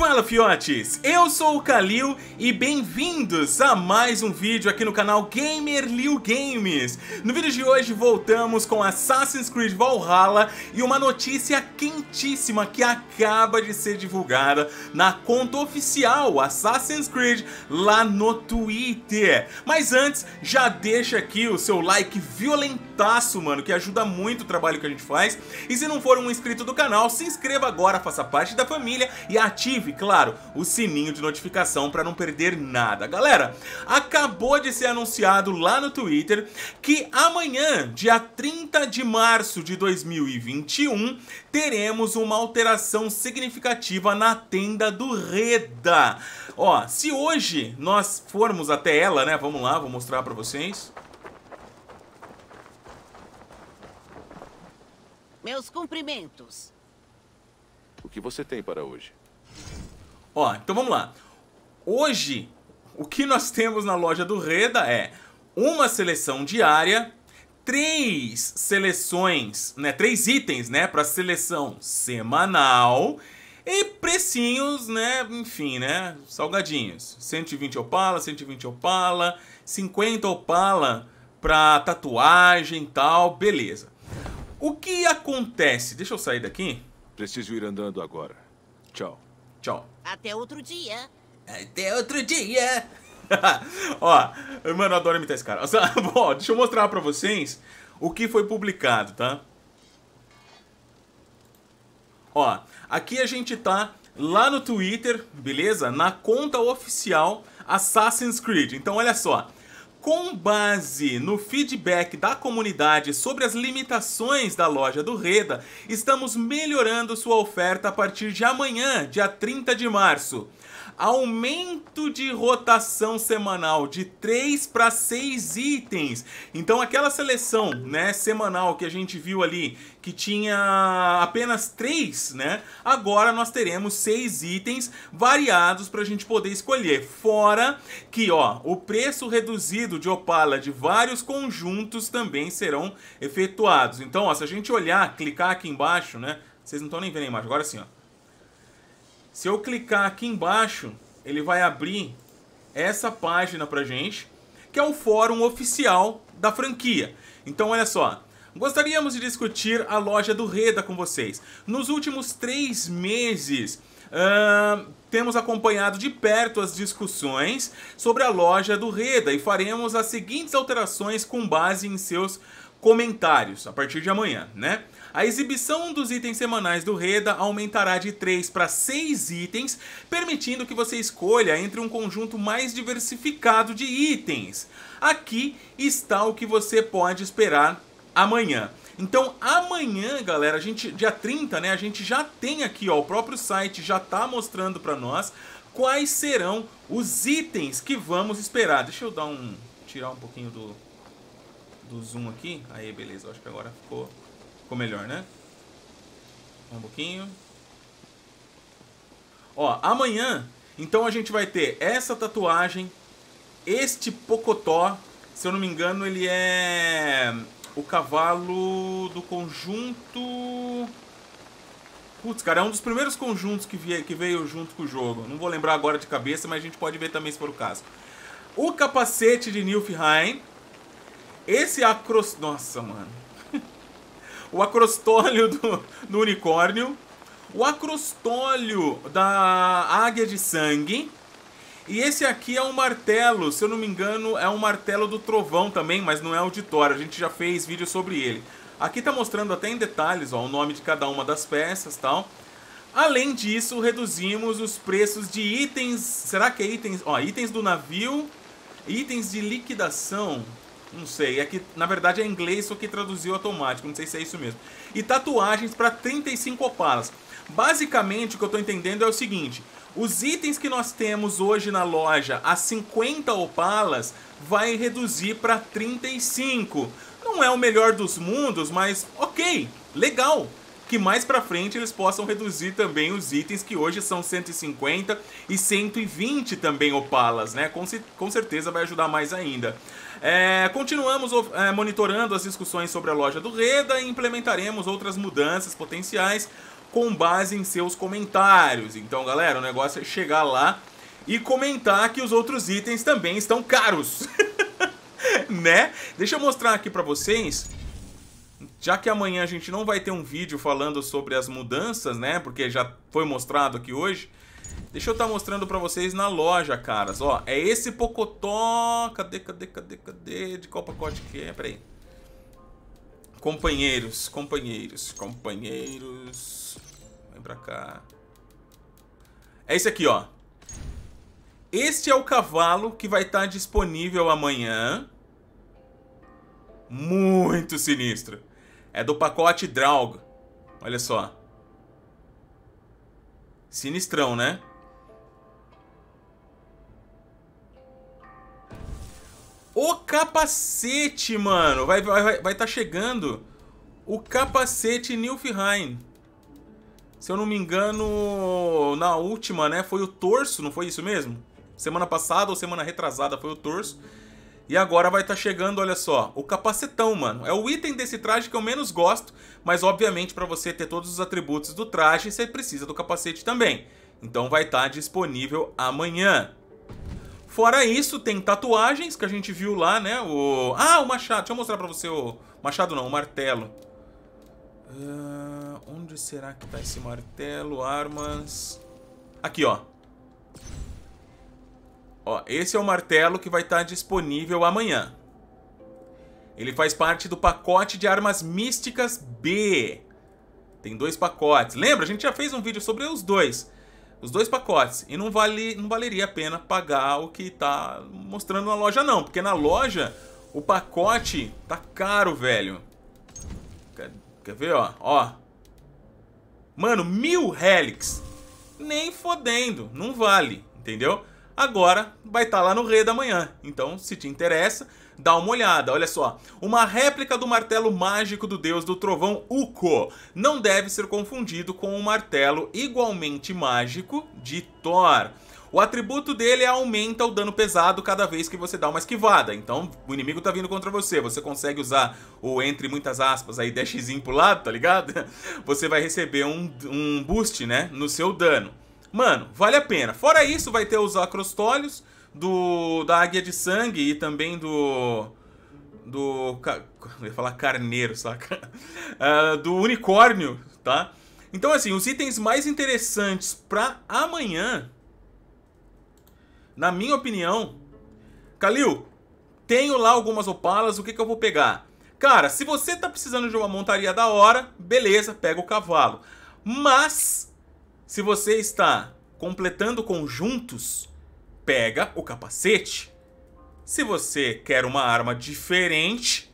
Fala fiotes, eu sou o Kalil e bem-vindos a mais um vídeo aqui no canal Gamer Liu Games. No vídeo de hoje voltamos com Assassin's Creed Valhalla e uma notícia quentíssima que acaba de ser divulgada na conta oficial Assassin's Creed lá no Twitter. Mas antes, já deixa aqui o seu like violentão mano, que ajuda muito o trabalho que a gente faz. E se não for um inscrito do canal, se inscreva agora, faça parte da família e ative, claro, o sininho de notificação para não perder nada. Galera, acabou de ser anunciado lá no Twitter que amanhã, dia 30 de março de 2021, teremos uma alteração significativa na tenda do Reda. Ó, se hoje nós formos até ela, né? Vamos lá, vou mostrar para vocês. Meus cumprimentos. O que você tem para hoje? Ó, então vamos lá. Hoje, o que nós temos na loja do Reda é uma seleção diária, três seleções, né, três itens, né, para seleção semanal e precinhos, né, enfim, né, salgadinhos. 120 opala, 120 opala, 50 opala para tatuagem e tal, beleza. O que acontece? Deixa eu sair daqui. Preciso ir andando agora. Tchau. Tchau. Até outro dia. Até outro dia. ó, mano, eu adoro imitar esse cara. Bom, deixa eu mostrar pra vocês o que foi publicado, tá? Ó, aqui a gente tá lá no Twitter, beleza? Na conta oficial Assassin's Creed. Então, olha só. Com base no feedback da comunidade sobre as limitações da loja do Reda, estamos melhorando sua oferta a partir de amanhã, dia 30 de março aumento de rotação semanal de 3 para 6 itens. Então aquela seleção, né, semanal que a gente viu ali, que tinha apenas 3, né? Agora nós teremos 6 itens variados para a gente poder escolher. Fora que, ó, o preço reduzido de Opala de vários conjuntos também serão efetuados. Então, ó, se a gente olhar, clicar aqui embaixo, né? Vocês não estão nem vendo a imagem. Agora sim, ó. Se eu clicar aqui embaixo, ele vai abrir essa página pra gente, que é o fórum oficial da franquia. Então, olha só. Gostaríamos de discutir a loja do Reda com vocês. Nos últimos três meses, Uh, temos acompanhado de perto as discussões sobre a loja do Reda e faremos as seguintes alterações com base em seus comentários a partir de amanhã, né? A exibição dos itens semanais do Reda aumentará de 3 para 6 itens, permitindo que você escolha entre um conjunto mais diversificado de itens. Aqui está o que você pode esperar amanhã. Então amanhã, galera, a gente dia 30, né, a gente já tem aqui, ó, o próprio site já tá mostrando para nós quais serão os itens que vamos esperar. Deixa eu dar um tirar um pouquinho do do zoom aqui. Aí, beleza, acho que agora ficou Ficou melhor, né? Um pouquinho. Ó, amanhã, então a gente vai ter essa tatuagem, este pocotó, se eu não me engano, ele é o cavalo do conjunto... Putz, cara, é um dos primeiros conjuntos que veio, que veio junto com o jogo. Não vou lembrar agora de cabeça, mas a gente pode ver também se for o caso. O capacete de Nilfheim. Esse acro Nossa, mano o acrostólio do, do unicórnio, o acrostólio da águia de sangue. E esse aqui é um martelo, se eu não me engano, é um martelo do trovão também, mas não é auditório. A gente já fez vídeo sobre ele. Aqui tá mostrando até em detalhes ó, o nome de cada uma das peças tal. Além disso, reduzimos os preços de itens. Será que é itens? Ó, itens do navio, itens de liquidação. Não sei, é que na verdade é inglês só que traduziu automático, não sei se é isso mesmo. E tatuagens para 35 opalas. Basicamente o que eu estou entendendo é o seguinte: os itens que nós temos hoje na loja a 50 opalas vai reduzir para 35. Não é o melhor dos mundos, mas ok, legal que mais para frente eles possam reduzir também os itens que hoje são 150 e 120 também opalas, né? Com, com certeza vai ajudar mais ainda. É, continuamos é, monitorando as discussões sobre a loja do Reda e implementaremos outras mudanças potenciais com base em seus comentários. Então, galera, o negócio é chegar lá e comentar que os outros itens também estão caros. né? Deixa eu mostrar aqui para vocês já que amanhã a gente não vai ter um vídeo falando sobre as mudanças, né? Porque já foi mostrado aqui hoje. Deixa eu estar tá mostrando para vocês na loja, caras. Ó, é esse Pocotó. Cadê, cadê, cadê, cadê? De qual pacote que é? Peraí. Companheiros, companheiros, companheiros. Vem pra cá. É esse aqui, ó. Este é o cavalo que vai estar tá disponível amanhã. Muito sinistro. É do pacote Draug. Olha só. Sinistrão, né? O capacete, mano! Vai vai, vai, vai tá chegando o capacete Nilfheim. Se eu não me engano, na última, né? Foi o torso, não foi isso mesmo? Semana passada ou semana retrasada foi o torso. E agora vai estar tá chegando, olha só, o capacetão, mano. É o item desse traje que eu menos gosto, mas obviamente para você ter todos os atributos do traje, você precisa do capacete também. Então vai estar tá disponível amanhã. Fora isso, tem tatuagens que a gente viu lá, né? O... Ah, o machado. Deixa eu mostrar pra você o... Machado não, o martelo. Uh, onde será que tá esse martelo? Armas... Aqui, ó. Ó, esse é o martelo que vai estar disponível amanhã. Ele faz parte do pacote de armas místicas B. Tem dois pacotes. Lembra? A gente já fez um vídeo sobre os dois. Os dois pacotes. E não, vale, não valeria a pena pagar o que tá mostrando na loja, não. Porque na loja, o pacote tá caro, velho. Quer, quer ver, ó? Ó. Mano, mil relics. Nem fodendo. Não vale, entendeu? agora vai estar tá lá no Rei da Manhã. Então, se te interessa, dá uma olhada. Olha só, uma réplica do martelo mágico do deus do trovão Uko. Não deve ser confundido com o um martelo igualmente mágico de Thor. O atributo dele aumenta o dano pesado cada vez que você dá uma esquivada. Então, o inimigo tá vindo contra você. Você consegue usar o, entre muitas aspas, aí, dashzinho pro lado, tá ligado? Você vai receber um, um boost, né, no seu dano. Mano, vale a pena. Fora isso, vai ter os acrostólios do, da Águia de Sangue e também do... Do... Eu ia falar carneiro, saca? Uh, do unicórnio, tá? Então, assim, os itens mais interessantes pra amanhã... Na minha opinião... Kalil, tenho lá algumas opalas, o que, que eu vou pegar? Cara, se você tá precisando de uma montaria da hora, beleza, pega o cavalo. Mas se você está completando conjuntos, pega o capacete. Se você quer uma arma diferente,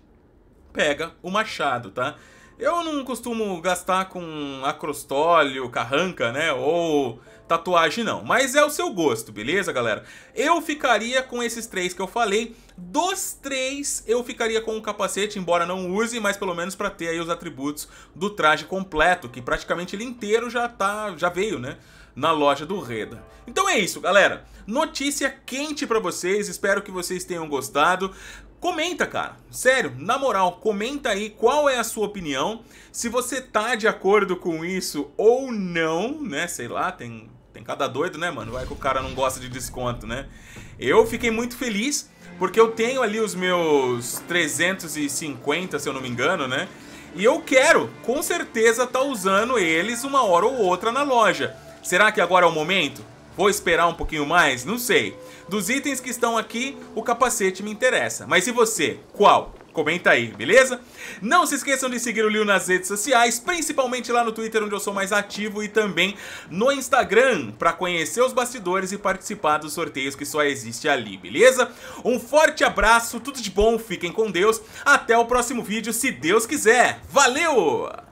pega o machado, tá? Eu não costumo gastar com acrostólio, carranca, né? Ou tatuagem, não. Mas é o seu gosto, beleza, galera? Eu ficaria com esses três que eu falei. Dos três, eu ficaria com o capacete, embora não use, mas pelo menos para ter aí os atributos do traje completo, que praticamente ele inteiro já, tá, já veio, né? na loja do Reda. Então é isso, galera. Notícia quente para vocês. Espero que vocês tenham gostado. Comenta, cara. Sério, na moral, comenta aí qual é a sua opinião, se você tá de acordo com isso ou não, né? Sei lá, tem tem cada doido, né, mano? Vai que o cara não gosta de desconto, né? Eu fiquei muito feliz porque eu tenho ali os meus 350, se eu não me engano, né? E eu quero, com certeza, tá usando eles uma hora ou outra na loja. Será que agora é o momento? Vou esperar um pouquinho mais? Não sei. Dos itens que estão aqui, o capacete me interessa. Mas e você? Qual? comenta aí, beleza? Não se esqueçam de seguir o Liu nas redes sociais, principalmente lá no Twitter, onde eu sou mais ativo, e também no Instagram, para conhecer os bastidores e participar dos sorteios que só existe ali, beleza? Um forte abraço, tudo de bom, fiquem com Deus, até o próximo vídeo, se Deus quiser. Valeu!